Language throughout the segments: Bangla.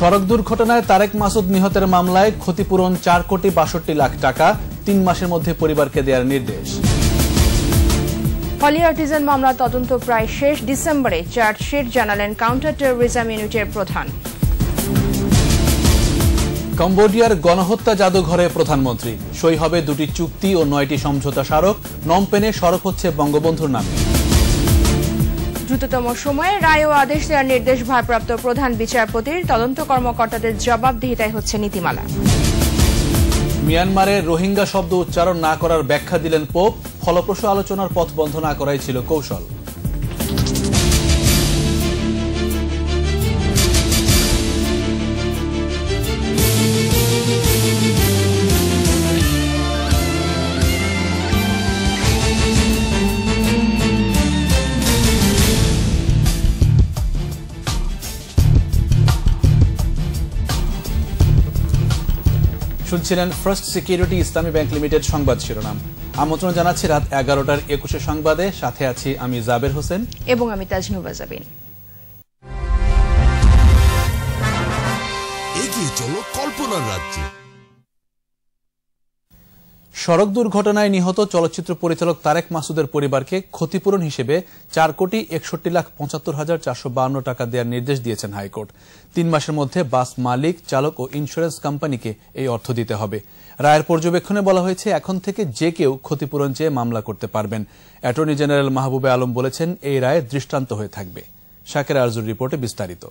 সড়ক দুর্ঘটনায় তারেক মাসুদ নিহতের মামলায় ক্ষতিপূরণ চার কোটি বাষট্টি লাখ টাকা তিন মাসের মধ্যে পরিবারকে দেওয়ার নির্দেশ হলি আর্টিজান মামলার তদন্ত প্রায় শেষ ডিসেম্বরে চার্জশিট জানালেন কাউন্টার টেরোরিজম ইউনিটের প্রধান কম্বোডিয়ার গণহত্যা জাদুঘরে প্রধানমন্ত্রী সই হবে দুটি চুক্তি ও নয়টি সমঝোতা স্মারক নমপেনে সড়ক হচ্ছে বঙ্গবন্ধুর নামে দ্রুততম সময়ে রায় ও আদেশ দেওয়ার নির্দেশ ভারপ্রাপ্ত প্রধান বিচারপতির তদন্ত কর্মকর্তাদের জবাবদিহিতায় হচ্ছে নীতিমালা মিয়ানমারে রোহিঙ্গা শব্দ উচ্চারণ না করার ব্যাখ্যা দিলেন পোপ ফলপ্রসূ আলোচনার পথ বন্ধ না করাই ছিল কৌশল শুনছিলেন first security Islami bank limited সংবাদ শিরোনাম আমন্ত্রণ জানাচ্ছি রাত এগারোটার একুশে সংবাদে সাথে আছি আমি জাবের হোসেন এবং আমি তাজনুবা জাবিন এগিয়ে চলো কল্পনার রাজ্যে সড়ক দুর্ঘটনায় নিহত চলচ্চিত্র পরিচালক তারেক মাসুদের পরিবারকে ক্ষতিপূরণ হিসেবে চার কোটি একষট্টি লাখ পঁচাত্তর হাজার চারশো বাহান্ন টাকা দেওয়ার নির্দেশ দিয়েছেন হাইকোর্ট তিন মাসের মধ্যে বাস মালিক চালক ও ইন্স্যুরেন্স কোম্পানিকে এই অর্থ দিতে হবে রায়ের পর্যবেক্ষণে বলা হয়েছে এখন থেকে যে কেউ ক্ষতিপূরণ চেয়ে মামলা করতে পারবেন অ্যাটর্নি জেনারেল মাহবুবে আলম বলেছেন এই রায় দৃষ্টান্ত হয়ে থাকবে শাকের আরজুর রিপোর্টে বিস্তারিত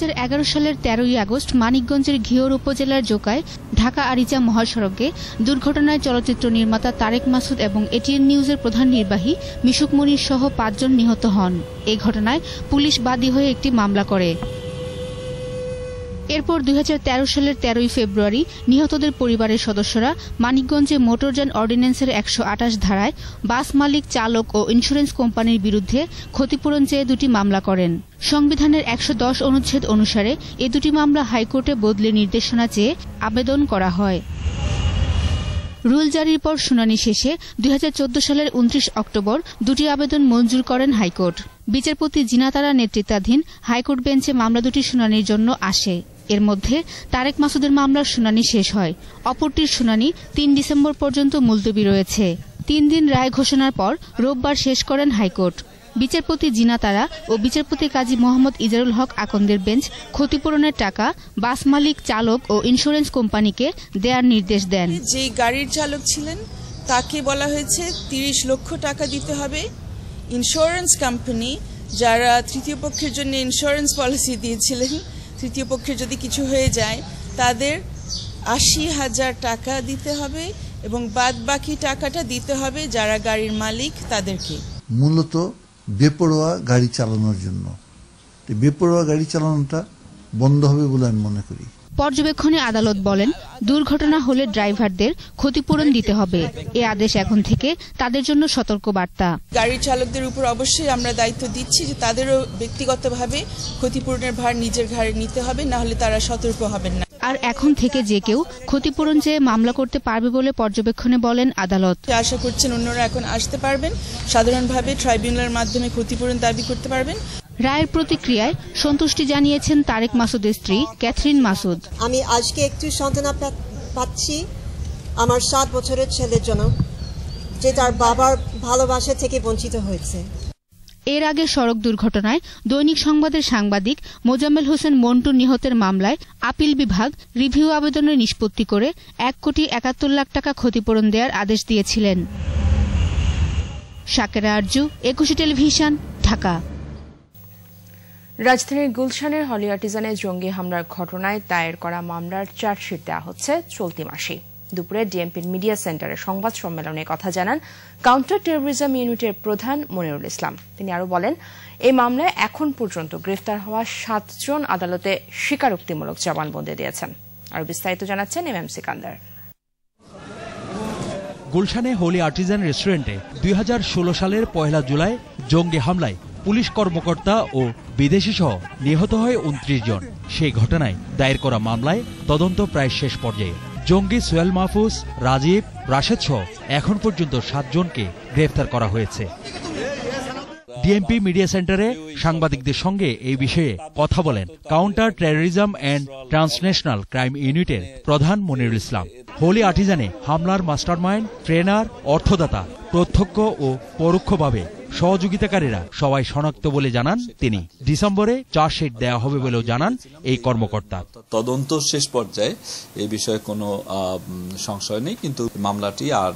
সালের তেরোই আগস্ট মানিকগঞ্জের ঘিওর উপজেলার জোকায় ঢাকা আরিচা মহাসড়কে দুর্ঘটনায় চলচ্চিত্র নির্মাতা তারেক মাসুদ এবং এটিএন নিউজের প্রধান নির্বাহী মিশুক মনির সহ পাঁচজন নিহত হন এই ঘটনায় পুলিশ বাদী হয়ে একটি মামলা করে এরপর দুই সালের তেরোই ফেব্রুয়ারি নিহতদের পরিবারের সদস্যরা মানিকগঞ্জে মোটরযান অর্ডিন্যান্সের একশো ধারায় বাস মালিক চালক ও ইন্স্যুরেন্স কোম্পানির বিরুদ্ধে ক্ষতিপূরণ চেয়ে দুটি মামলা করেন সংবিধানের একশো অনুচ্ছেদ অনুসারে এ দুটি মামলা হাইকোর্টে বদলে নির্দেশনা চেয়ে আবেদন করা হয় রুল জারির পর শুনানি শেষে দুই সালের উনত্রিশ অক্টোবর দুটি আবেদন মঞ্জুর করেন হাইকোর্ট বিচারপতি জিনাতারা নেতৃত্বাধীন হাইকোর্ট বেঞ্চে মামলা দুটি শুনানির জন্য আসে এর মধ্যে তারেক মাসুদের মামলার শুনানি শেষ হয় অপরটির শুনানি তিন ডিসেম্বর পর্যন্ত মুলতবি রয়েছে তিন দিন রায় ঘোষণার পর রোববার শেষ করেন হাইকোর্ট বিচারপতি জিনা তারা ও বিচারপতি কাজী মোহাম্মদ ইজারুল হক আকন্দের বেঞ্চ ক্ষতিপূরণের টাকা বাস মালিক চালক ও ইন্স্যুরেন্স কোম্পানিকে দেয়ার নির্দেশ দেন যে গাড়ির চালক ছিলেন তাকে বলা হয়েছে তিরিশ লক্ষ টাকা দিতে হবে ইন্স্যুরেন্স কোম্পানি যারা তৃতীয় পক্ষের জন্য ইন্স্যুরেন্স পলিসি দিয়েছিলেন তৃতীয় পক্ষে যদি কিছু হয়ে যায় তাদের আশি হাজার টাকা দিতে হবে এবং বাদ বাকি টাকাটা দিতে হবে যারা গাড়ির মালিক তাদেরকে মূলত বেপরোয়া গাড়ি চালানোর জন্য বেপরোয়া গাড়ি চালানোটা বন্ধ হবে বলে আমি মনে করি পর্যবেক্ষণে আদালত বলেন দুর্ঘটনা হলে ড্রাইভারদের ক্ষতিপূরণ দিতে হবে এ আদেশ এখন থেকে তাদের জন্য সতর্ক বার্তা গাড়ির চালকদের উপর অবশ্যই আমরা দায়িত্ব দিচ্ছি যে তাদেরও ব্যক্তিগতভাবে ক্ষতিপূরণের ভার নিজের ঘাড়ে নিতে হবে না হলে তারা সতর্ক হবেন না আর এখন থেকে যে কেউ ক্ষতিপূরণ চেয়ে মামলা করতে পারবে বলে পর্যবেক্ষণে বলেন আদালত আশা করছেন অন্যরা এখন আসতে পারবেন সাধারণভাবে ট্রাইব্যুনালের মাধ্যমে ক্ষতিপূরণ দাবি করতে পারবেন রায়ের প্রতিক্রিয়ায় সন্তুষ্টি জানিয়েছেন তারেক মাসুদের স্ত্রী ক্যাথরিন মাসুদ আমি আজকে একটু সন্তান পাচ্ছি আমার সাত বছরের ছেলের জন্য যে তার বাবার ভালোবাসা থেকে বঞ্চিত হয়েছে এর আগে সড়ক দুর্ঘটনায় দৈনিক সংবাদের সাংবাদিক মোজাম্মেল হোসেন মন্টু নিহতের মামলায় আপিল বিভাগ রিভিউ আবেদনের নিষ্পত্তি করে এক কোটি একাত্তর লাখ টাকা ক্ষতিপূরণ দেওয়ার আদেশ দিয়েছিলেন শাকেরা আরজু একুশে টেলিভিশন ঢাকা রাজধানীর গুলশানের হলি আর্টিজানে জঙ্গি হামলার ঘটনায় দায়ের করা মামলার চার্জশিট দেওয়া হচ্ছে চলতি মাসে দুপুরে ডিএমপির মিডিয়া সেন্টারে সংবাদ সম্মেলনে কথা জানান কাউন্টার টেরোরিজম ইউনিটের প্রধান মনিরুল ইসলাম তিনি আরও বলেন এই মামলায় এখন পর্যন্ত গ্রেফতার হওয়া সাতজন আদালতে স্বীকারোক্তিমূলক জবানবন্দি দিয়েছেন আরও বিস্তারিত জানাচ্ছেন এম এম সিকান্দার গুলশানে হোলি আর্টিজান রেস্টুরেন্টে দুই সালের পয়লা জুলাই জঙ্গি হামলায় পুলিশ কর্মকর্তা ও বিদেশি সহ নিহত হয় উনত্রিশ জন সেই ঘটনায় দায়ের করা মামলায় তদন্ত প্রায় শেষ পর্যায়ে জঙ্গি সোয়েল মাহফুজ রাজীব রাশেদ সহ এখন পর্যন্ত সাতজনকে গ্রেফতার করা হয়েছে ডিএমপি মিডিয়া সেন্টারে সাংবাদিকদের সঙ্গে এই বিষয়ে কথা বলেন counter terrorism and transnational crime ইউনিটের প্রধান মনিরুল ইসলাম হোলি আর্টিজানে হামলার মাস্টারমাইন্ড ট্রেনার অর্থদাতা প্রত্যক্ষ ও পরোক্ষভাবে সহযোগিতাকারীরা সবাই শনাক্ত বলে জানান তিনি ডিসেম্বরে চার্জশিট দেওয়া হবে বলেও জানান এই কর্মকর্তা তদন্ত শেষ পর্যায়ে এই বিষয়ে কোনো সংশয় নেই কিন্তু মামলাটি আর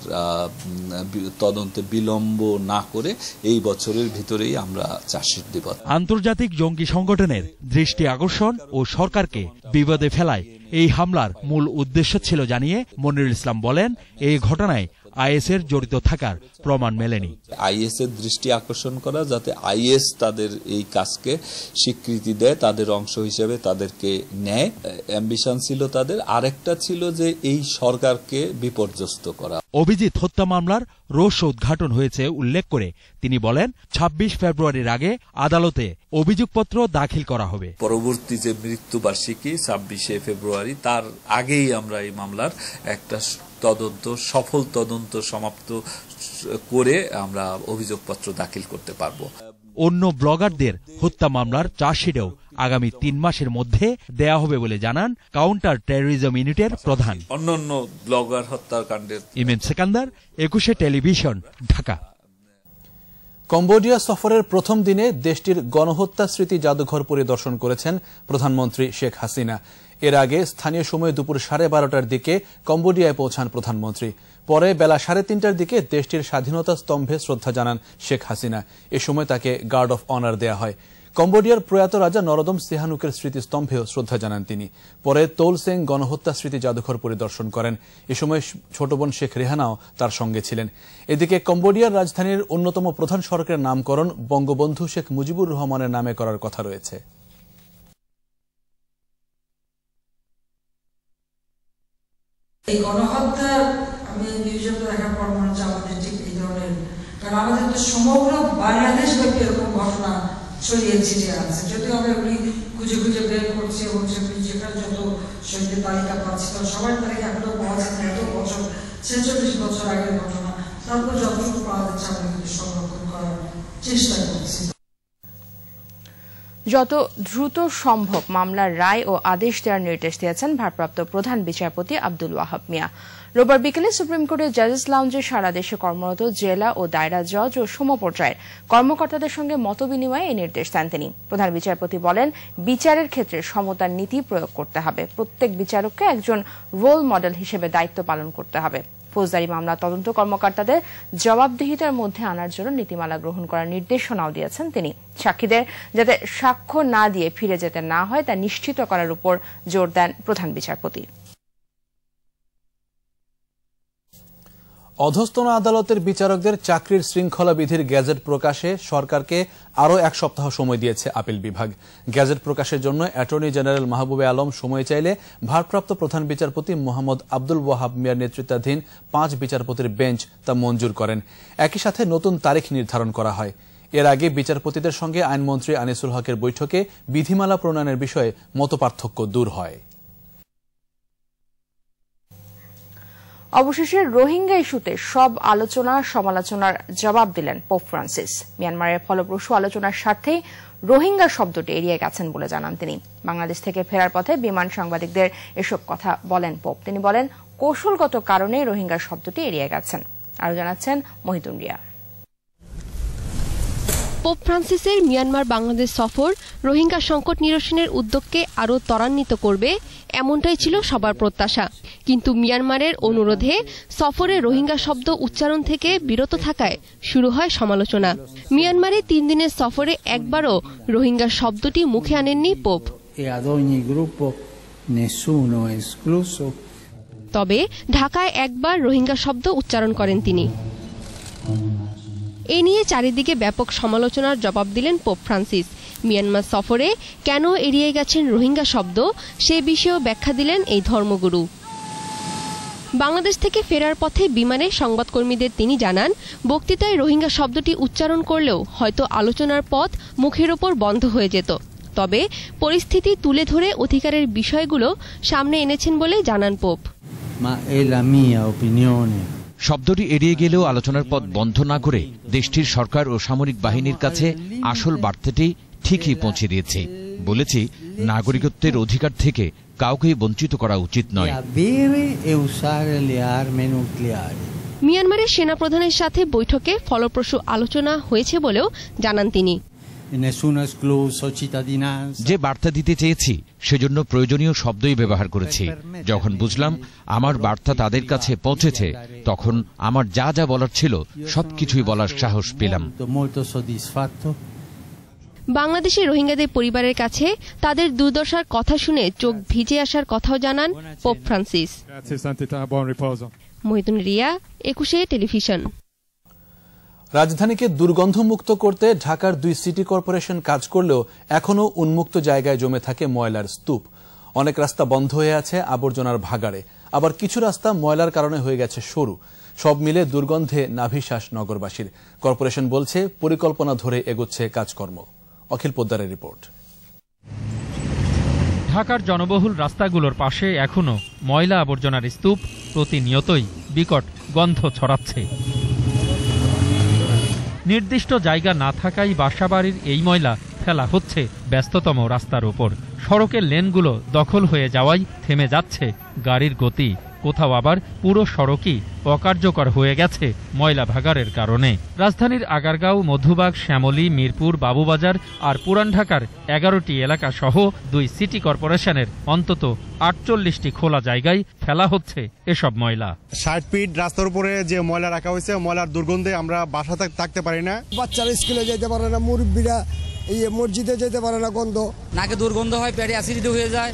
তদন্তে বিলম্ব না করে এই বছরের ভিতরেই আমরা চার্জশিট দেব আন্তর্জাতিক জঙ্গি সংগঠনের দৃষ্টি আকর্ষণ ও সরকারকে বিবাদে ফেলায় এই হামলার মূল উদ্দেশ্য ছিল জানিয়ে মনিরুল ইসলাম বলেন এই ঘটনায় আইএসের জড়িত থাকার প্রমাণ মেলেনি আইএসের দৃষ্টি আকর্ষণ করা যাতে আইএস তাদের এই কাজকে স্বীকৃতি দেয় তাদের অংশ হিসেবে তাদেরকে নেয় অ্যাম্বিশন ছিল তাদের আরেকটা ছিল যে এই সরকারকে বিপর্যস্ত করা অভিজিৎ হত্যা মামলার রোষ উদ্ঘাটন হয়েছে উল্লেখ করে তিনি বলেন ২৬ ফেব্রুয়ারির আগে আদালতে অভিযোগপত্র দাখিল করা হবে পরবর্তী যে মৃত্যুবার্ষিকী ছাব্বিশে ফেব্রুয়ারি তার আগেই আমরা এই মামলার একটা তদন্ত সফল তদন্ত সমাপ্ত করে আমরা অভিযোগপত্র দাখিল করতে পারব অন্য ব্লগারদের হত্যা মামলার চার্জশিটেও আগামী তিন মাসের মধ্যে দেয়া হবে বলে জানান কাউন্টার টেরোরিজম ইউনিটের প্রধান অন্যান্য ব্লগার হত্যাকাণ্ডের ইমেন সেকান্দার একুশে টেলিভিশন ঢাকা কম্বোডিয়া সফরের প্রথম দিনে দেশটির গণহত্যা স্মৃতি জাদুঘর পরিদর্শন করেছেন প্রধানমন্ত্রী শেখ হাসিনা এর আগে স্থানীয় সময় দুপুর সাড়ে বারোটার দিকে কম্বোডিয়ায় পৌঁছান প্রধানমন্ত্রী পরে বেলা সাড়ে তিনটার দিকে দেশটির স্বাধীনতা স্তম্ভে শ্রদ্ধা জানান শেখ হাসিনা এ সময় তাকে গার্ড অফ অনার দেয়া হয় কম্বোডিয়ার প্রয়াত রাজা নরদম সেহানুকের স্মৃতিস্তম্ভেও শ্রদ্ধা জানান তিনি পরে তোল সেং গণহত্যা স্মৃতি জাদুঘর পরিদর্শন করেন এ সময় ছোট বোন শেখ রেহানাও তার সঙ্গে ছিলেন এদিকে কম্বোডিয়ার রাজধানীর অন্যতম প্রধান সড়কের নামকরণ বঙ্গবন্ধু শেখ মুজিবুর রহমানের নামে করার কথা রয়েছে আমাদের তো সমগ্র বাংলাদেশ ব্যাপী এরকম ঘটনা ছড়িয়ে ছিটিয়ে আছে যদিও আমরা খুঁজে খুঁজে বের করছি এবং সেগুলি যেখানে যত তালিকা পাচ্ছি সবাই এত বছর ছেচল্লিশ বছর আগের ঘটনা তারপর যতটুকু পাওয়া যাচ্ছে আমরা কিন্তু সংরক্ষণ করার চেষ্টা করছি যত দ্রুত সম্ভব মামলার রায় ও আদেশ দেওয়ার নির্দেশ দিয়েছেন ভারপ্রাপ্ত প্রধান বিচারপতি আব্দুল ওয়াহাব মিয়া রোববার বিকেলে সুপ্রিম কোর্টের জাজেস লাউঞ্জে সারা দেশে কর্মরত জেলা ও দায়রা জজ ও সমপর্যায়ের কর্মকর্তাদের সঙ্গে মতবিনিময়ে এই নির্দেশ দেন তিনি প্রধান বিচারপতি বলেন বিচারের ক্ষেত্রে সমতার নীতি প্রয়োগ করতে হবে প্রত্যেক বিচারককে একজন রোল মডেল হিসেবে দায়িত্ব পালন করতে হবে ফৌজদারি মামলা তদন্ত কর্মকর্তাদের জবাবদিহিতার মধ্যে আনার জন্য নীতিমালা গ্রহণ করার নির্দেশনাও দিয়েছেন তিনি সাক্ষীদের যাতে সাক্ষ্য না দিয়ে ফিরে যেতে না হয় তা নিশ্চিত করার উপর জোর দেন প্রধান বিচারপতি অধস্তন আদালতের বিচারকদের চাকরির শৃঙ্খলা বিধির গ্যাজেট প্রকাশে সরকারকে আরও এক সপ্তাহ সময় দিয়েছে আপিল বিভাগ গ্যাজেট প্রকাশের জন্য অ্যাটর্নি জেনারেল মাহবুবে আলম সময় চাইলে ভারপ্রাপ্ত প্রধান বিচারপতি মোহাম্মদ আব্দুল ওয়াহাব মিয়ার নেতৃত্বাধীন পাঁচ বিচারপতির বেঞ্চ তা মঞ্জুর করেন একই সাথে নতুন তারিখ নির্ধারণ করা হয় এর আগে বিচারপতিদের সঙ্গে আইনমন্ত্রী আনিসুল হকের বৈঠকে বিধিমালা প্রণয়নের বিষয়ে মতপার্থক্য দূর হয় অবশেষে রোহিঙ্গা ইস্যুতে সব আলোচনা সমালোচনার জবাব দিলেন পোপ ফ্রান্সিস মিয়ানমারের ফলপ্রসূ আলোচনার স্বার্থেই রোহিঙ্গা শব্দটি এড়িয়ে গেছেন বলে জানান তিনি বাংলাদেশ থেকে ফেরার পথে বিমান সাংবাদিকদের এসব কথা বলেন পোপ তিনি বলেন কৌশলগত কারণে রোহিঙ্গা শব্দটি এড়িয়ে গেছেন আরও জানাচ্ছেন মহিতুন্ডিয়া পোপ ফ্রান্সিসের মিয়ানমার বাংলাদেশ সফর রোহিঙ্গা সংকট নিরসনের উদ্যোগকে আরও ত্বরান্বিত করবে এমনটাই ছিল সবার প্রত্যাশা কিন্তু মিয়ানমারের অনুরোধে সফরে রোহিঙ্গা শব্দ উচ্চারণ থেকে বিরত থাকায় শুরু হয় সমালোচনা মিয়ানমারে তিন দিনের সফরে একবারও রোহিঙ্গা শব্দটি মুখে আনেননি পোপ তবে ঢাকায় একবার রোহিঙ্গা শব্দ উচ্চারণ করেন তিনি এ নিয়ে চারিদিকে ব্যাপক সমালোচনার জবাব দিলেন পোপ ফ্রান্সিস মিয়ানমার সফরে কেন এড়িয়ে গেছেন রোহিঙ্গা শব্দ সে বিষয়েও ব্যাখ্যা দিলেন এই ধর্মগুরু বাংলাদেশ থেকে ফেরার পথে বিমানে সংবাদকর্মীদের তিনি জানান বক্তৃতায় রোহিঙ্গা শব্দটি উচ্চারণ করলেও হয়তো আলোচনার পথ মুখের ওপর বন্ধ হয়ে যেত তবে পরিস্থিতি তুলে ধরে অধিকারের বিষয়গুলো সামনে এনেছেন বলে জানান পোপ মা এ লা মিয়া শব্দটি এড়িয়ে গেলেও আলোচনার পথ বন্ধ না করে দেশটির সরকার ও সামরিক বাহিনীর কাছে আসল বার্তাটি ঠিকই পৌঁছে দিয়েছে বলেছি নাগরিকত্বের অধিকার থেকে কাউকেই বঞ্চিত করা উচিত নয় মিয়ানমারের সেনাপ্রধানের সাথে বৈঠকে ফলপ্রসূ আলোচনা হয়েছে বলেও জানান তিনি যে বার্তা দিতে চেয়েছি সেজন্য প্রয়োজনীয় শব্দই ব্যবহার করেছি যখন বুঝলাম আমার বার্তা তাদের কাছে পৌঁছেছে তখন আমার যা যা বলার ছিল সবকিছুই বলার সাহস পেলাম বাংলাদেশের রোহিঙ্গাদের পরিবারের কাছে তাদের দুর্দশার কথা শুনে চোখ ভিজে আসার কথাও জানান পোপ ফ্রান্সিস মহিদুন রিয়া একুশে টেলিভিশন রাজধানীকে দুর্গন্ধমুক্ত করতে ঢাকার দুই সিটি কর্পোরেশন কাজ করলেও এখনও উন্মুক্ত জায়গায় জমে থাকে ময়লার স্তূপ অনেক রাস্তা বন্ধ হয়ে আছে আবর্জনার ভাগাড়ে আবার কিছু রাস্তা ময়লার কারণে হয়ে গেছে সরু সব মিলে দুর্গন্ধে নাভিশ্বাস নগরবাসীর কর্পোরেশন বলছে পরিকল্পনা ধরে এগোচ্ছে কাজকর্ম অখিল পোদ্দারের রিপোর্ট ঢাকার জনবহুল রাস্তাগুলোর পাশে এখনও ময়লা আবর্জনার স্তূপ প্রতিনিয়তই বিকট গন্ধ ছড়াচ্ছে নির্দিষ্ট জায়গা না থাকায় বাসাবাড়ির এই ময়লা ফেলা হচ্ছে ব্যস্ততম রাস্তার ওপর সড়কের লেনগুলো দখল হয়ে যাওয়াই থেমে যাচ্ছে গাড়ির গতি কোথাও আবার পুরো সড়কই অকার্যকর হয়ে গেছে ময়লা ভাগারের কারণে রাজধানীর আগারগাঁও মধুবাগ শ্যামলী মিরপুর বাবুবাজার আর পুরান ঢাকার এগারোটি এলাকা সহ দুই সিটি কর্পোরেশনের অন্তত আটচল্লিশটি খোলা জায়গায় ফেলা হচ্ছে এসব ময়লা ষাট ফিট রাস্তার উপরে যে ময়লা রাখা হয়েছে ময়লার দুর্গন্ধে আমরা বাসা থাকতে পারি না বাচ্চারা স্কুলে যেতে পারে না মুরব্বীরা এই মসজিদে যেতে পারে না গন্ধ নাকে দুর্গন্ধ হয় প্যারি অ্যাসিডিটি হয়ে যায়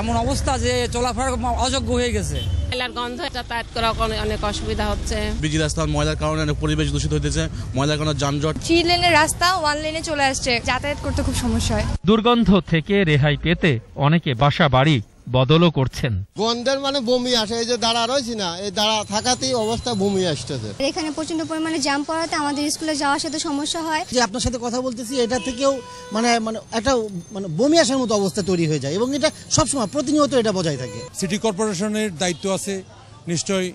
এমন অবস্থা যে চলাফেরা অযোগ্য হয়ে গেছে ময়লার গন্ধ যাতায়াত করা অনেক অসুবিধা হচ্ছে বিজি রাস্তা ময়লার কারণে অনেক পরিবেশ দূষিত হতেছে ময়লার কারণে যানজট থ্রি লেনের রাস্তা ওয়ান লেনে চলে আসছে যাতায়াত করতে খুব সমস্যা হয় দুর্গন্ধ থেকে রেহাই পেতে অনেকে বাসা বাড়ি বদলও করছেন বন্ধের মানে বমি আসে এই যে দাঁড়া রয়েছি না এই দাঁড়া থাকাতেই অবস্থা বমি আসতেছে এখানে প্রচন্ড পরিমাণে জ্যাম পড়াতে আমাদের স্কুলে যাওয়ার সাথে সমস্যা হয় যে আপনার সাথে কথা বলতেছি এটা থেকেও মানে মানে একটা মানে বমি আসার মতো অবস্থা তৈরি হয়ে যায় এবং এটা সবসময় প্রতিনিয়ত এটা বজায় থাকে সিটি কর্পোরেশনের দায়িত্ব আছে নিশ্চয়ই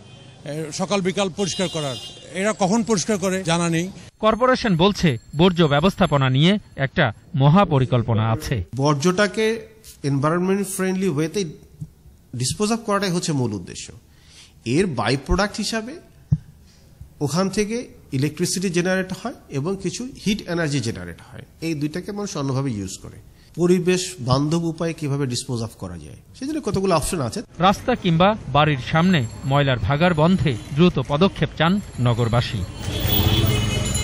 সকাল বিকাল পরিষ্কার করার এরা কখন পরিষ্কার করে জানা নেই কর্পোরেশন বলছে বর্জ্য ব্যবস্থাপনা নিয়ে একটা মহাপরিকল্পনা আছে বর্জ্যটাকে এনভায়রনমেন্ট ফ্রেন্ডলি ওয়েতে ডিসপোজ অফ করাটাই হচ্ছে মূল উদ্দেশ্য এর বাই প্রোডাক্ট হিসাবে ওখান থেকে ইলেকট্রিসিটি জেনারেট হয় এবং কিছু হিট এনার্জি জেনারেট হয় এই দুইটাকে মানুষ অন্যভাবে ইউজ করে পরিবেশ বান্ধব উপায়ে কিভাবে ডিসপোজ অফ করা যায় সেজন্য কতগুলো অপশন আছে রাস্তা কিংবা বাড়ির সামনে ময়লার ভাগার বন্ধে দ্রুত পদক্ষেপ চান নগরবাসী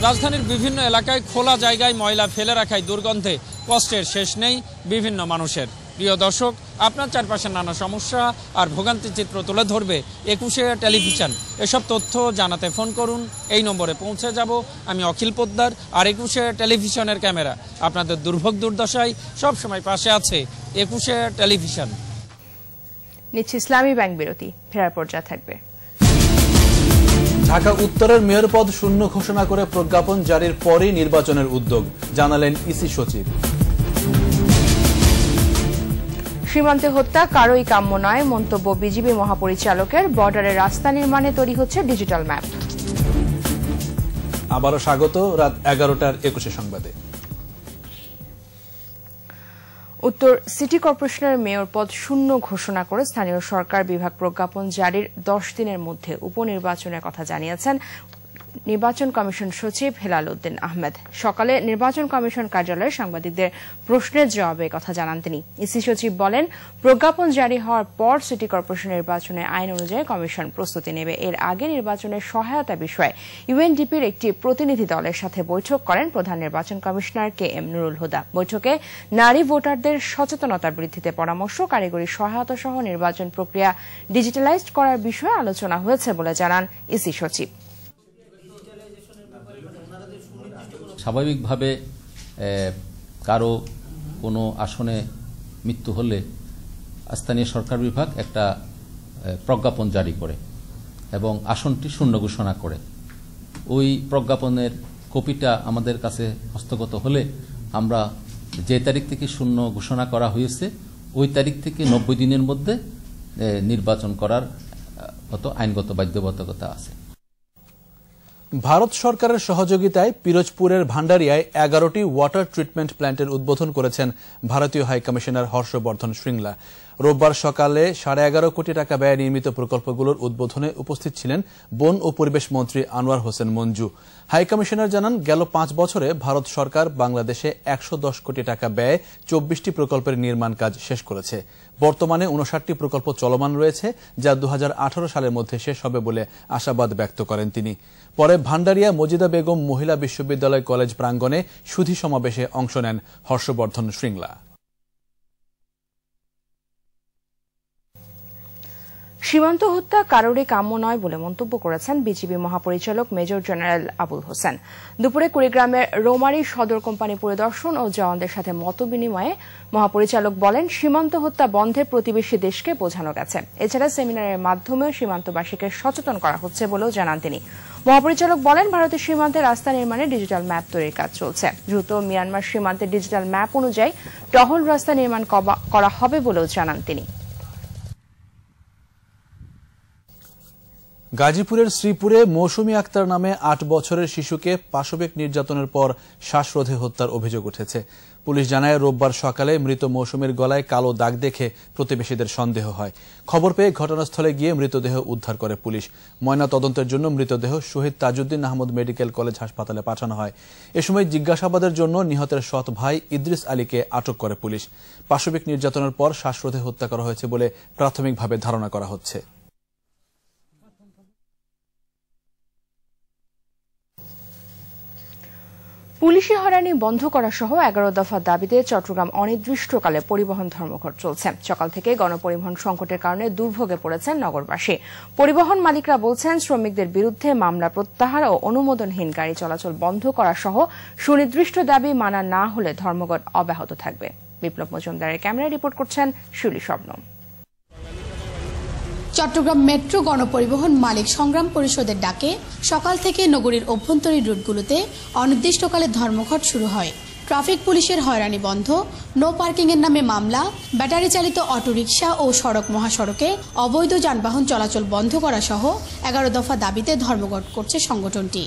রাজধানীর বিভিন্ন এলাকায় খোলা জায়গায় ময়লা ফেলে রাখায় দুর্গন্ধে কষ্টের শেষ নেই বিভিন্ন মানুষের প্রিয় দর্শক আপনার চারপাশের নানা সমস্যা আর ভোগান্তি চিত্র তুলে ধরবে একুশে টেলিভিশন এসব তথ্য জানাতে ফোন করুন এই নম্বরে পৌঁছে যাব আমি অখিল পোদ্দার আর একুশে টেলিভিশনের ক্যামেরা আপনাদের দুর্ভোগ দুর্দশায় সবসময় পাশে আছে একুশে টেলিভিশন নিচ্ছে ইসলামী ব্যাংক বিরতি ফেরার পর্যায়ে থাকবে ঢাকা উত্তরের মেয়র পদ শূন্য ঘোষণা করে প্রজ্ঞাপন জারির পরই নির্বাচনের উদ্যোগ জানালেন ইসি সচিব সীমান্তে হত্যা কারোই কাম্য নয় মন্তব্য বিজিবি মহাপরিচালকের বর্ডারে রাস্তা নির্মাণে তৈরি হচ্ছে ডিজিটাল ম্যাপ আবারও স্বাগত রাত এগারোটার একুশে সংবাদে উত্তর সিটি কর্পোরেশনের মেয়র পদ শূন্য ঘোষণা করে স্থানীয় সরকার বিভাগ প্রজ্ঞাপন জারির দশ দিনের মধ্যে উপনির্বাচনের কথা জানিয়েছেন নির্বাচন কমিশন সচিব হেলাল উদ্দিন আহমেদ সকালে নির্বাচন কমিশন কার্যালয়ে সাংবাদিকদের প্রশ্নের জবাবে কথা জানান তিনি ইসি সচিব বলেন প্রজ্ঞাপন জারি হওয়ার পর সিটি কর্পোরেশন নির্বাচনে আইন অনুযায়ী কমিশন প্রস্তুতি নেবে এর আগে নির্বাচনের সহায়তা বিষয়ে ইউএনডিপির একটি প্রতিনিধি দলের সাথে বৈঠক করেন প্রধান নির্বাচন commissioner K M Nurul Huda বৈঠকে নারী ভোটারদের সচেতনতা বৃদ্ধিতে পরামর্শ কারিগরি সহায়তা সহ নির্বাচন প্রক্রিয়া ডিজিটালাইজড করার বিষয়ে আলোচনা হয়েছে বলে জানান ইসি সচিব স্বাভাবিকভাবে কারো কোনো আসনে মৃত্যু হলে স্থানীয় সরকার বিভাগ একটা প্রজ্ঞাপন জারি করে এবং আসনটি শূন্য ঘোষণা করে ওই প্রজ্ঞাপনের কপিটা আমাদের কাছে হস্তগত হলে আমরা যে তারিখ থেকে শূন্য ঘোষণা করা হয়েছে ওই তারিখ থেকে নব্বই দিনের মধ্যে নির্বাচন করার মতো আইনগত বাধ্যবাধকতা আছে ভারত সরকারের সহযোগিতায় পিরোজপুরের ভান্ডারিয়ায় এগারোটি ওয়াটার ট্রিটমেন্ট প্ল্যান্টের উদ্বোধন করেছেন ভারতীয় হাইকমিশনার হর্ষবর্ধন শৃঙ্গলা রোববার সকালে সাড়ে এগারো কোটি টাকা ব্যয়ে নির্মিত প্রকল্পগুলোর উদ্বোধনে উপস্থিত ছিলেন বন ও পরিবেশ মন্ত্রী আনোয়ার হোসেন মঞ্জু হাইকমিশনার জানান গেল পাঁচ বছরে ভারত সরকার বাংলাদেশে একশো কোটি টাকা ব্যয়ে চব্বিশটি প্রকল্পের নির্মাণ কাজ শেষ করেছে বর্তমানে উনষাটটি প্রকল্প চলমান রয়েছে যা দু সালের মধ্যে শেষ হবে বলে আশাবাদ ব্যক্ত করেন তিনি পরে ভান্ডারিয়া মজিদা বেগম মহিলা বিশ্ববিদ্যালয় কলেজ প্রাঙ্গণে সুধী সমাবেশে অংশ নেন হর্ষবর্ধন শৃঙ্গলা সীমান্ত হত্যা কারোরই কাম্য নয় বলে মন্তব্য করেছেন বিজিবি মহাপরিচালক মেজর জেনারেল আবুল হোসেন দুপুরে কুড়িগ্রামের রোমারি সদর কোম্পানি পরিদর্শন ও জওয়ানদের সাথে মত বিনিময়ে মহাপরিচালক বলেন সীমান্ত হত্যা বন্ধে প্রতিবেশী দেশকে বোঝানো গেছে এছাড়া সেমিনারের মাধ্যমেও সীমান্তবাসীকে সচেতন করা হচ্ছে বলেও জানান তিনি মহাপরিচালক বলেন ভারতের সীমান্তে রাস্তা নির্মাণে ডিজিটাল ম্যাপ তৈরির কাজ চলছে দ্রুত মিয়ানমার সীমান্তে ডিজিটাল ম্যাপ অনুযায়ী টহল রাস্তা নির্মাণ করা হবে বলেও জানান তিনি গাজীপুরের শ্রীপুরে মৌসুমি আক্তার নামে আট বছরের শিশুকে পাশবিক নির্যাতনের পর শ্বাসরোধে হত্যার অভিযোগ উঠেছে পুলিশ জানায় রোববার সকালে মৃত মৌসুমীর গলায় কালো দাগ দেখে প্রতিবেশীদের সন্দেহ হয় খবর পেয়ে ঘটনাস্থলে গিয়ে মৃতদেহ উদ্ধার করে পুলিশ ময়না তদন্তের জন্য মৃতদেহ শহীদ তাজউদ্দিন আহমদ মেডিকেল কলেজ হাসপাতালে পাঠানো হয় এ সময় জিজ্ঞাসাবাদের জন্য নিহতের সৎ ভাই ইদ্রিস আলীকে আটক করে পুলিশ পাশবিক নির্যাতনের পর শ্বাসরোধে হত্যা করা হয়েছে বলে প্রাথমিকভাবে ধারণা করা হচ্ছে পুলিশি হয়রানি বন্ধ করা সহ এগারো দফা দাবিতে চট্টগ্রাম অনির্দিষ্টকালে পরিবহন ধর্মঘট চলছে সকাল থেকে গণপরিবহন সংকটের কারণে দুর্ভোগে পড়েছেন নগরবাসী পরিবহন মালিকরা বলছেন শ্রমিকদের বিরুদ্ধে মামলা প্রত্যাহার ও অনুমোদনহীন গাড়ি চলাচল বন্ধ করা সহ সুনির্দিষ্ট দাবি মানা না হলে ধর্মঘট অব্যাহত থাকবে বিপ্লব মজুমদারের ক্যামেরা রিপোর্ট করছেন শিউলি শবনম চট্টগ্রাম মেট্রো গণপরিবহন মালিক সংগ্রাম পরিষদের ডাকে সকাল থেকে নগরীর অভ্যন্তরীণ রুটগুলোতে অনির্দিষ্টকালে ধর্মঘট শুরু হয় ট্রাফিক পুলিশের হয়রানি বন্ধ নো পার্কিংয়ের নামে মামলা ব্যাটারি চালিত অটোরিকশা ও সড়ক মহাসড়কে অবৈধ যানবাহন চলাচল বন্ধ করা সহ এগারো দফা দাবিতে ধর্মঘট করছে সংগঠনটি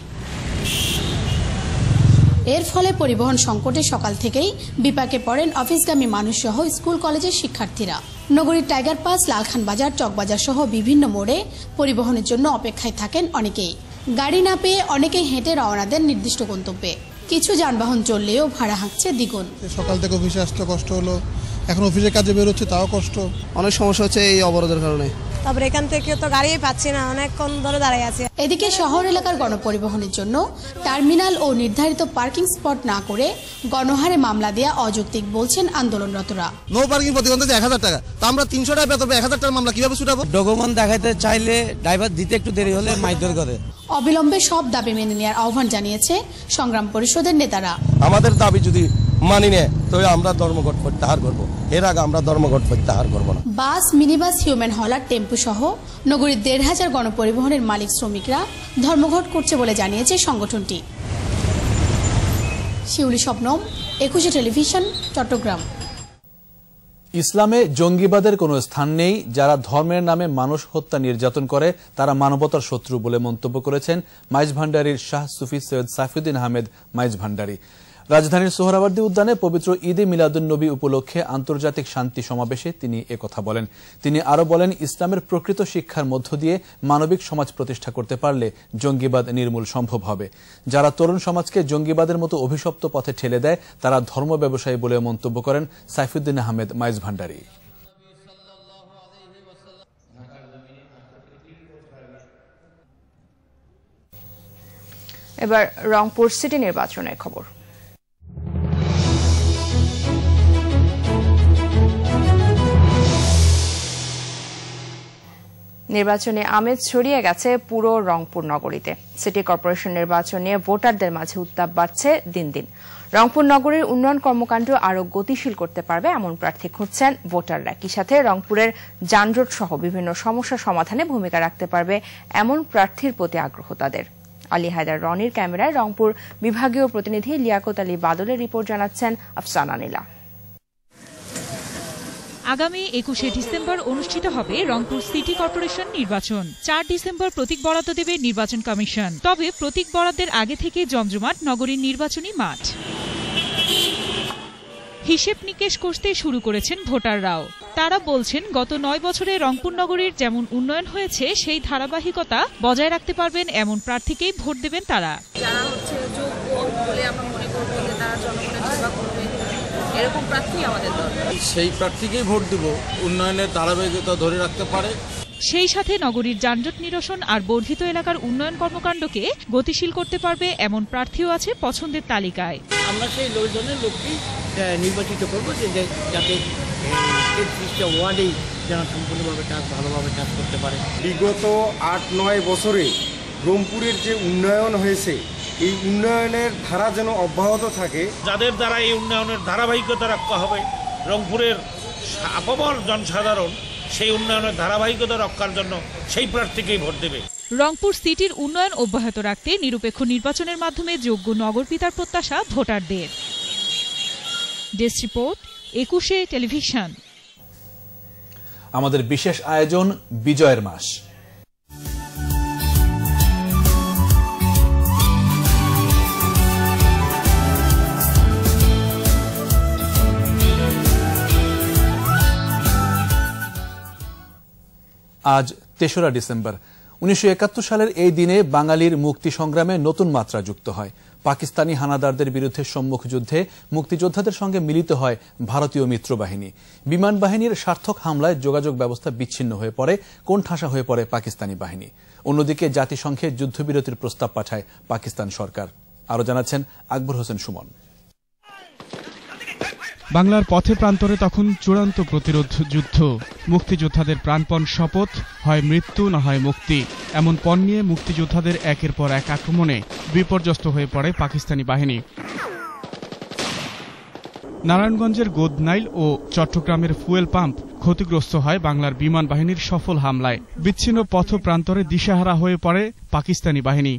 এর ফলে পরিবহন সংকটে সকাল থেকেই বিপাকে পড়েন অফিসগামী মানুষ সহ স্কুল কলেজের শিক্ষার্থীরা নগরীর টাইগার পাস লালখান বাজার চকবাজার সহ বিভিন্ন মোড়ে পরিবহনের জন্য অপেক্ষায় থাকেন অনেকেই গাড়ি না পেয়ে অনেকেই হেঁটে রওনা দেন নির্দিষ্ট গন্তব্যে কিছু যানবাহন চললেও ভাড়া হাঁকছে দ্বিগুণ সকাল থেকে অফিসে আসতে কষ্ট হলো এখন অফিসের কাজে বেরোচ্ছে তাও কষ্ট অনেক সমস্যা হচ্ছে এই অবরোধের কারণে তারপরে এখান থেকে তো গাড়ি পাচ্ছি না অনেকক্ষণ ধরে দাঁড়িয়ে আছে এদিকে শহর এলাকার গণপরিবহনের জন্য টার্মিনাল ও নির্ধারিত পার্কিং স্পট না করে গণহারে মামলা দেয়া অযৌক্তিক বলছেন আন্দোলনরতরা নো পার্কিং প্রতিবন্ধী এক হাজার টাকা তো আমরা তিনশো টাকা বেতন এক হাজার টাকার মামলা কিভাবে ছুটাবো ডকুমেন্ট দেখাতে চাইলে ড্রাইভার দিতে একটু দেরি হলে মাইদর করে অবিলম্বে সব দাবি মেনে নেওয়ার আহ্বান জানিয়েছে সংগ্রাম পরিষদের নেতারা আমাদের দাবি যদি মানি নে তো আমরা ধর্মঘট প্রত্যাহার করব এর আগে আমরা ধর্মঘট প্রত্যাহার করব না বাস মিনিবাস হিউম্যান হলার টেম্পু সহ নগরীর দেড় হাজার গণপরিবহনের মালিক শ্রমিকরা ধর্মঘট করছে বলে জানিয়েছে সংগঠনটি শিউলি স্বপ্নম একুশে টেলিভিশন চট্টগ্রাম ইসলামে জঙ্গিবাদের কোনো স্থান নেই যারা ধর্মের নামে মানুষ হত্যা নির্যাতন করে তারা মানবতার শত্রু বলে মন্তব্য করেছেন মাইজ ভান্ডারির শাহ সুফি সৈয়দ সাফিউদ্দিন আহমেদ মাইজ ভান্ডারী রাজধানীর সোহরাওয়ার্দী উদ্যানে পবিত্র ঈদে নবী উপলক্ষে আন্তর্জাতিক শান্তি সমাবেশে তিনি একথা বলেন তিনি আরও বলেন ইসলামের প্রকৃত শিক্ষার মধ্য দিয়ে মানবিক সমাজ প্রতিষ্ঠা করতে পারলে জঙ্গিবাদ নির্মূল সম্ভব হবে যারা তরুণ সমাজকে জঙ্গিবাদের মতো অভিশপ্ত পথে ঠেলে দেয় তারা ধর্ম ব্যবসায়ী বলে মন্তব্য করেন সাইফুদ্দিন আহমেদ মাইজ ভান্ডারী এবার রংপুর সিটি নির্বাচনের খবর নির্বাচনে আমেজ ছড়িয়ে গেছে পুরো রংপুর নগরীতে সিটি কর্পোরেশন নির্বাচনে ভোটারদের মাঝে উত্তাপ বাড়ছে দিন দিন রংপুর নগরের উন্নয়ন কর্মকাণ্ড আরও গতিশীল করতে পারবে এমন প্রার্থী খুঁজছেন ভোটাররা একই সাথে রংপুরের যানজট সহ বিভিন্ন সমস্যা সমাধানে ভূমিকা রাখতে পারবে এমন প্রার্থীর প্রতি আগ্রহ তাদের আলী হায়দার রনির ক্যামেরায় রংপুর বিভাগীয় প্রতিনিধি লিয়াকত আলী বাদলের রিপোর্ট জানাচ্ছেন আফসানা নীলা আগামী একুশে ডিসেম্বর অনুষ্ঠিত হবে রংপুর সিটি কর্পোরেশন নির্বাচন চার ডিসেম্বর প্রতীক বরাদ্দ দেবে নির্বাচন কমিশন তবে প্রতীক বরাদ্দের আগে থেকে জমজমাট নগরীর নির্বাচনী মাঠ হিসেব নিকেশ করতে শুরু করেছেন ভোটাররাও তারা বলছেন গত নয় বছরে রংপুর নগরীর যেমন উন্নয়ন হয়েছে সেই ধারাবাহিকতা বজায় রাখতে পারবেন এমন প্রার্থীকেই ভোট দেবেন তারা যারা হচ্ছে যোগ্য বলে আমরা মনে করব যে তারা জনগণের সেবা এরকম প্রার্থী আমাদের দরকার সেই প্রার্থীকেই ভোট দিব উন্নয়নের ধারাবাহিকতা ধরে রাখতে পারে সেই সাথে নগরীর যানজট নিরসন আর বর্ধিত এলাকার উন্নয়ন কর্মকাণ্ডকে গতিশীল করতে পারবে এমন প্রার্থীও আছে পছন্দের তালিকায় আমরা সেই লোকজনের লোককে নির্বাচিত করবো যাতে ওয়ার্ডেই যেন সম্পূর্ণভাবে কাজ ভালোভাবে কাজ করতে পারে বিগত আট নয় বছরে রংপুরের যে উন্নয়ন হয়েছে এই উন্নয়নের ধারা যেন অব্যাহত থাকে যাদের দ্বারা এই উন্নয়নের ধারাবাহিকতা রক্ষা হবে রংপুরের আপামর জনসাধারণ সেই উন্নয়নের ধারাবাহিকতা রক্ষার জন্য সেই প্রার্থীকেই ভোট দেবে রংপুর সিটির উন্নয়ন অব্যাহত রাখতে নিরপেক্ষ নির্বাচনের মাধ্যমে যোগ্য নগরপিতার প্রত্যাশা ভোটারদের ডেস্ক রিপোর্ট একুশে টেলিভিশন আমাদের বিশেষ আয়োজন বিজয়ের মাস আজ তেসরা ডিসেম্বর উনিশশো সালের এই দিনে বাঙালির মুক্তি সংগ্রামে নতুন মাত্রা যুক্ত হয় পাকিস্তানি হানাদারদের বিরুদ্ধে সম্মুখ যুদ্ধে মুক্তিযোদ্ধাদের সঙ্গে মিলিত হয় ভারতীয় মিত্র বাহিনী বিমান বাহিনীর সার্থক হামলায় যোগাযোগ ব্যবস্থা বিচ্ছিন্ন হয়ে পড়ে কোণঠাসা হয়ে পড়ে পাকিস্তানি বাহিনী অন্যদিকে জাতিসংঘে যুদ্ধবিরতির প্রস্তাব পাঠায় পাকিস্তান সরকার আরও জানাচ্ছেন আকবর হোসেন সুমন বাংলার পথে প্রান্তরে তখন চূড়ান্ত প্রতিরোধ যুদ্ধ মুক্তিযোদ্ধাদের প্রাণপণ শপথ হয় মৃত্যু না হয় মুক্তি এমন পণ নিয়ে মুক্তিযোদ্ধাদের একের পর এক আক্রমণে বিপর্যস্ত হয়ে পড়ে পাকিস্তানি বাহিনী নারায়ণগঞ্জের গোদনাইল ও চট্টগ্রামের ফুয়েল পাম্প ক্ষতিগ্রস্ত হয় বাংলার বিমান বাহিনীর সফল হামলায় বিচ্ছিন্ন পথ প্রান্তরে দিশাহারা হয়ে পড়ে পাকিস্তানি বাহিনী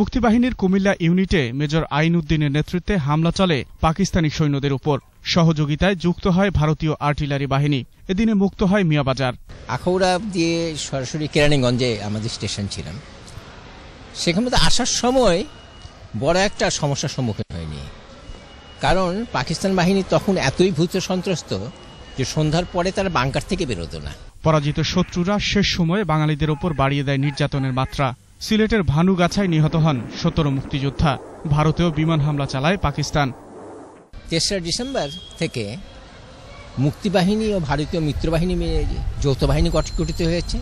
মুক্তিবাহিনীর কুমিল্লা ইউনিটে মেজর আইন উদ্দিনের নেতৃত্বে হামলা চলে পাকিস্তানি সৈন্যদের উপর সহযোগিতায় যুক্ত হয় ভারতীয় আর্টিলারি বাহিনী এদিনে মুক্ত হয় মিয়াবাজার আখৌড়া দিয়ে সরাসরি কেরানীগঞ্জে আমাদের স্টেশন ছিলাম সেখানে আসার সময় বড় একটা সমস্যার সম্মুখীন হয়নি কারণ পাকিস্তান বাহিনী তখন এতই ভূত সন্ত্রস্ত যে সন্ধ্যার পরে তারা বাংকার থেকে বেরোতো না পরাজিত শত্রুরা শেষ সময়ে বাঙালিদের ওপর বাড়িয়ে দেয় নির্যাতনের মাত্রা সিলেটের ভানুগাছায় নিহত হন সতেরো মুক্তিযোদ্ধা ভারতেও বিমান হামলা চালায় পাকিস্তান তেসরা ডিসেম্বর থেকে মুক্তিবাহিনী ও ভারতীয় মিত্রবাহিনী মিলে যৌথ বাহিনী গঠিত হয়েছে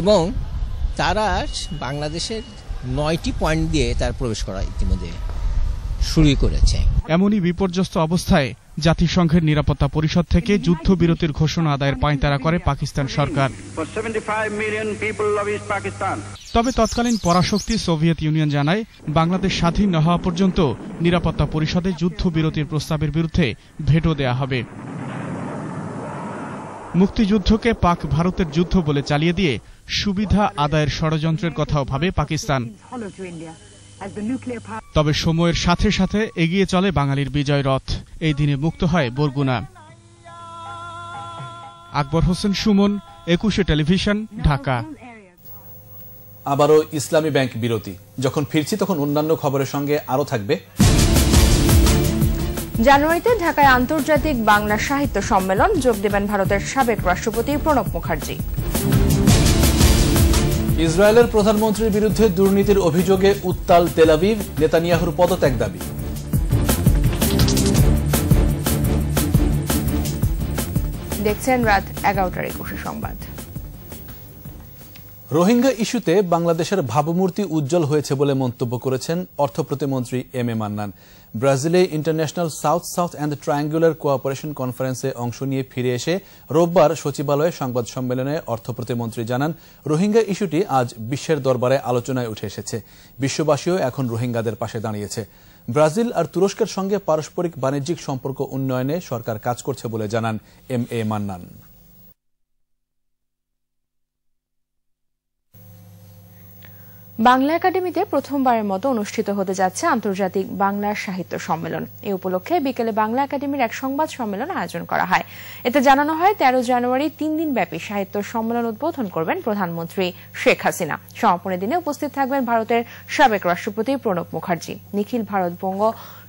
এবং তারা বাংলাদেশের নয়টি পয়েন্ট দিয়ে তার প্রবেশ করা ইতিমধ্যে শুরু করেছে এমনই বিপর্যস্ত অবস্থায় জাতিসংঘের নিরাপত্তা পরিষদ থেকে যুদ্ধবিরতির ঘোষণা আদায়ের পাঁয়তারা করে পাকিস্তান সরকার তবে তৎকালীন পরাশক্তি সোভিয়েত ইউনিয়ন জানায় বাংলাদেশ স্বাধীন না হওয়া পর্যন্ত নিরাপত্তা পরিষদে যুদ্ধবিরতির প্রস্তাবের বিরুদ্ধে ভেটো দেয়া হবে মুক্তিযুদ্ধকে পাক ভারতের যুদ্ধ বলে চালিয়ে দিয়ে সুবিধা আদায়ের ষড়যন্ত্রের কথাও ভাবে পাকিস্তান তবে সময়ের সাথে সাথে এগিয়ে চলে বাঙালির বিজয় রথ এই দিনে মুক্ত হয় বরগুনা আকবর হোসেন সুমন একুশে টেলিভিশন ঢাকা আবারও ইসলামী ব্যাংক বিরতি যখন ফিরছি তখন অন্যান্য খবরের সঙ্গে আরও থাকবে জানুয়ারিতে ঢাকায় আন্তর্জাতিক বাংলা সাহিত্য সম্মেলন যোগ দেবেন ভারতের সাবেক রাষ্ট্রপতি প্রণব মুখার্জি ইসরায়েলের প্রধানমন্ত্রীর বিরুদ্ধে দুর্নীতির অভিযোগে উত্তাল তেলাবিব নেতানিয়াহুর পদত্যাগ দাবি দেখছেন রাত এগারোটার একুশে সংবাদ রোহিঙ্গা ইস্যুতে বাংলাদেশের ভাবমূর্তি উজ্জ্বল হয়েছে বলে মন্তব্য করেছেন অর্থ প্রতিমন্ত্রী এম এ মান্নান ব্রাজিলে international south south and triangular cooperation কনফারেন্সে অংশ নিয়ে ফিরে এসে রোববার সচিবালয়ে সংবাদ সম্মেলনে অর্থ প্রতিমন্ত্রী জানান রোহিঙ্গা ইস্যুটি আজ বিশ্বের দরবারে আলোচনায় উঠে এসেছে বিশ্ববাসীও এখন রোহিঙ্গাদের পাশে দাঁড়িয়েছে ব্রাজিল আর তুরস্কের সঙ্গে পারস্পরিক বাণিজ্যিক সম্পর্ক উন্নয়নে সরকার কাজ করছে বলে জানান এম এ মান্নান বাংলা একাডেমিতে প্রথমবারের মতো অনুষ্ঠিত হতে যাচ্ছে আন্তর্জাতিক বাংলা সাহিত্য সম্মেলন এ উপলক্ষে বিকেলে বাংলা একাডেমির এক সংবাদ সম্মেলন আয়োজন করা হয় এতে জানানো হয় তেরো জানুয়ারি তিন দিন ব্যাপী সাহিত্য সম্মেলন উদ্বোধন করবেন প্রধানমন্ত্রী শেখ হাসিনা সমাপনী দিনে উপস্থিত থাকবেন ভারতের সাবেক রাষ্ট্রপতি প্রণব মুখার্জি নিখিল ভারত বঙ্গ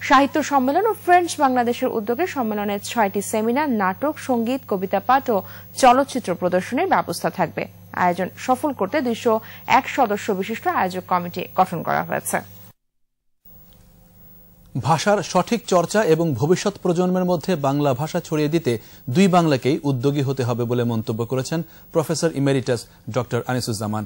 সাহিত্য সম্মেলন ও ফ্রেঞ্চ বাংলাদেশের উদ্যোগে সম্মেলনের ছয়টি সেমিনার নাটক সঙ্গীত কবিতা পাঠ ও চলচ্চিত্র প্রদর্শনের ব্যবস্থা থাকবে আয়োজন সফল করতে দুইশো এক সদস্য বিশিষ্ট আয়োজক কমিটি গঠন করা হয়েছে ভাষার সঠিক চর্চা এবং ভবিষ্যৎ প্রজন্মের মধ্যে বাংলা ভাষা ছড়িয়ে দিতে দুই বাংলাকেই উদ্যোগী হতে হবে বলে মন্তব্য করেছেন প্রফেসর ইমেরিটাস ডক্টর আনিসুজ্জামান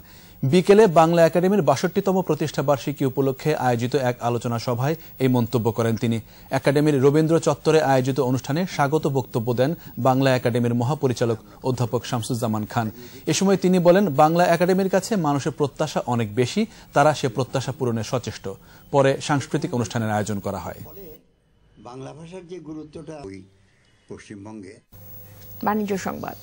বিকেলে বাংলা একাডেমির বাষট্টিতম প্রতিষ্ঠা বার্ষিকী উপলক্ষে আয়োজিত এক আলোচনা সভায় এই মন্তব্য করেন তিনি একাডেমির রবীন্দ্র চত্বরে আয়োজিত অনুষ্ঠানে স্বাগত বক্তব্য দেন বাংলা একাডেমির মহাপরিচালক অধ্যাপক শামসুজ্জামান খান এ সময় তিনি বলেন বাংলা একাডেমির কাছে মানুষের প্রত্যাশা অনেক বেশি তারা সে প্রত্যাশা পূরণে সচেষ্ট পরে সাংস্কৃতিক অনুষ্ঠানের আয়োজন করা হয় বাংলা ভাষার যে গুরুত্বটা ওই পশ্চিমবঙ্গে বাণিজ্য সংবাদ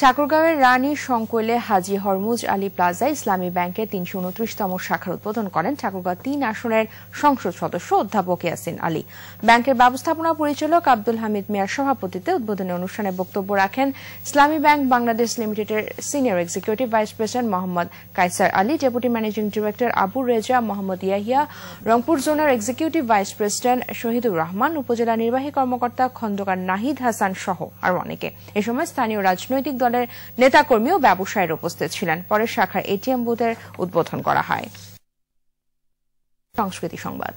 ঠাকুরগাঁওয়ের রানী সংকৈলে হাজি হরমুজ আলী প্লাজা ইসলামী ব্যাংকের তিনশো উনত্রিশতম শাখার উদ্বোধন করেন ঠাকুরগাঁও তিন আসনের সংসদ সদস্য অধ্যাপক ইয়াসিন আলী ব্যাংকের ব্যবস্থাপনা পরিচালক আব্দুল হামিদ মিয়ার সভাপতিত্বে উদ্বোধনী অনুষ্ঠানে বক্তব্য রাখেন ইসলামী ব্যাংক বাংলাদেশ লিমিটেডের senior executive vice president Mohammad Kaiser Ali deputy managing director Abu Reza Mohammad Yahya Rangpur জোনের executive vice president Shahidur Rahman upazila নির্বাহী কর্মকর্তা খন্দকার নাহিদ হাসান সহ আরও অনেকে এ সময় স্থানীয় রাজনৈতিক দলের নেতাকর্মী ও ব্যবসায়ীরা উপস্থিত ছিলেন পরে শাখার এটিএম বুথের উদ্বোধন করা হয় সংস্কৃতি সংবাদ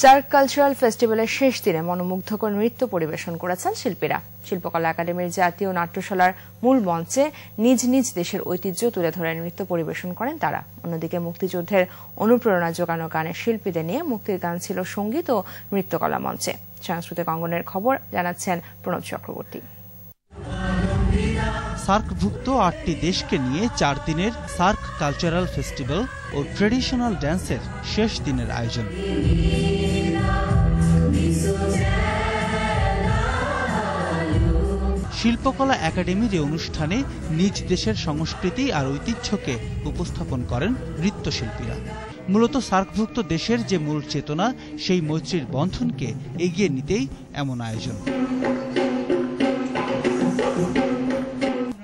সার্ক কালচারাল ফেস্টিভ্যালের শেষ দিনে মনোমুগ্ধকর নৃত্য পরিবেশন করেছেন শিল্পীরা শিল্পকলা একাডেমির জাতীয় নাট্যশালার মূল মঞ্চে নিজ নিজ দেশের ঐতিহ্য তুলে ধরে নৃত্য পরিবেশন করেন তারা অন্যদিকে মুক্তিযুদ্ধের অনুপ্রেরণা যোগানো গানের শিল্পীদের নিয়ে মুক্তির গান ছিল সঙ্গীত ও নৃত্যকলা মঞ্চে সাংস্কৃতিক অঙ্গনের খবর জানাচ্ছেন প্রণব চক্রবর্তী সার্কভুক্ত আটটি দেশকে নিয়ে চার দিনের সার্ক কালচারাল ফেস্টিভ্যাল ও ট্রেডিশনাল ড্যান্সের শেষ দিনের আয়োজন শিল্পকলা একাডেমির এই অনুষ্ঠানে নিজ দেশের সংস্কৃতি আর ঐতিহ্যকে উপস্থাপন করেন নৃত্যশিল্পীরা মূলত সার্কভুক্ত দেশের যে মূল চেতনা সেই মৈত্রীর বন্ধনকে এগিয়ে নিতেই এমন আয়োজন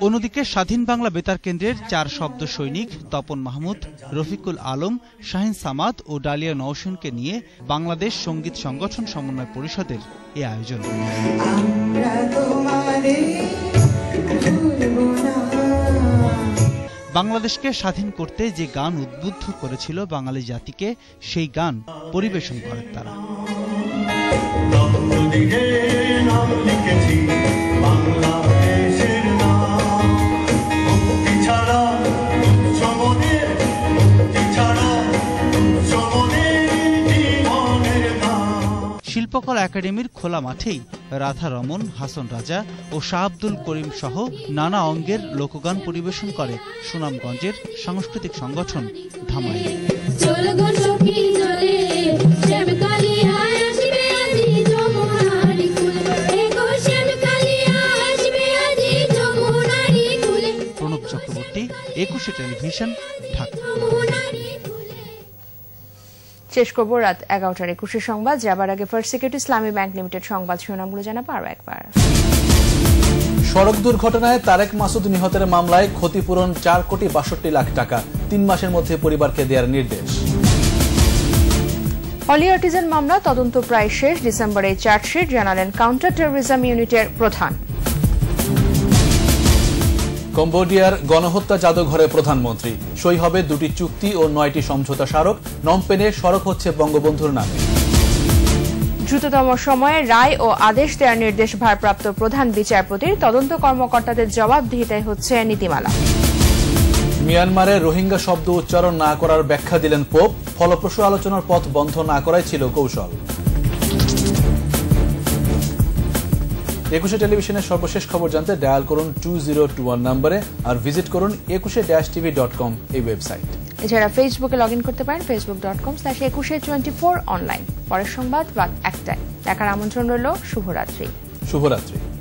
অন্যদিকে স্বাধীন বাংলা বেতার কেন্দ্রের চার শব্দ সৈনিক তপন মাহমুদ রফিকুল আলম শাহিন সামাদ ও ডালিয়া নওসেনকে নিয়ে বাংলাদেশ সঙ্গীত সংগঠন সমন্বয় পরিষদের এ আয়োজন বাংলাদেশকে স্বাধীন করতে যে গান উদ্বুদ্ধ করেছিল বাঙালি জাতিকে সেই গান পরিবেশন করেন তারা ফুটবল একাডেমির খোলা মাঠেই রাধা রমন হাসন রাজা ও শাহ আব্দুল করিম সহ নানা অঙ্গের লোকগান পরিবেশন করে সুনামগঞ্জের সাংস্কৃতিক সংগঠন ধামাই প্রণব চক্রবর্তী একুশে টেলিভিশন শেষ করব রাত এগারোটার একুশে সংবাদ যাবার আগে first security Islami bank limited সংবাদ শিরোনামগুলো জানাবো আরও একবার সড়ক দুর্ঘটনায় তারেক মাসুদ নিহতের মামলায় ক্ষতিপূরণ চার কোটি বাষট্টি লাখ টাকা তিন মাসের মধ্যে পরিবারকে দেওয়ার নির্দেশ অলি আর্টিজান মামলা তদন্ত প্রায় শেষ ডিসেম্বরে চার্জশিট জানালেন কাউন্টার টেরোরিজম ইউনিটের প্রধান কম্বোডিয়ার গণহত্যা জাদুঘরে প্রধানমন্ত্রী সই হবে দুটি চুক্তি ও নয়টি সমঝোতা স্মারক নমপেনে সড়ক হচ্ছে বঙ্গবন্ধুর নামে দ্রুততম সময়ে রায় ও আদেশ দেওয়ার নির্দেশ ভারপ্রাপ্ত প্রধান বিচারপতির তদন্ত কর্মকর্তাদের জবাবদিহিতায় হচ্ছে নীতিমালা মিয়ানমারে রোহিঙ্গা শব্দ উচ্চারণ না করার ব্যাখ্যা দিলেন পোপ ফলপ্রসূ আলোচনার পথ বন্ধ না করাই ছিল কৌশল একুশে টেলিভিশনের সর্বশেষ খবর জানতে ডায়াল করুন টু জিরো টু ওয়ান নম্বরে আর ভিজিট করুন একুশে ড্যাশ টিভি ডট কম এই ওয়েবসাইট এছাড়া ফেসবুকে লগ ইন করতে পারেন Facebook dot com slash Ekushey twenty four online পরের সংবাদ রাত একটায় দেখার আমন্ত্রণ রইল শুভরাত্রি শুভরাত্রি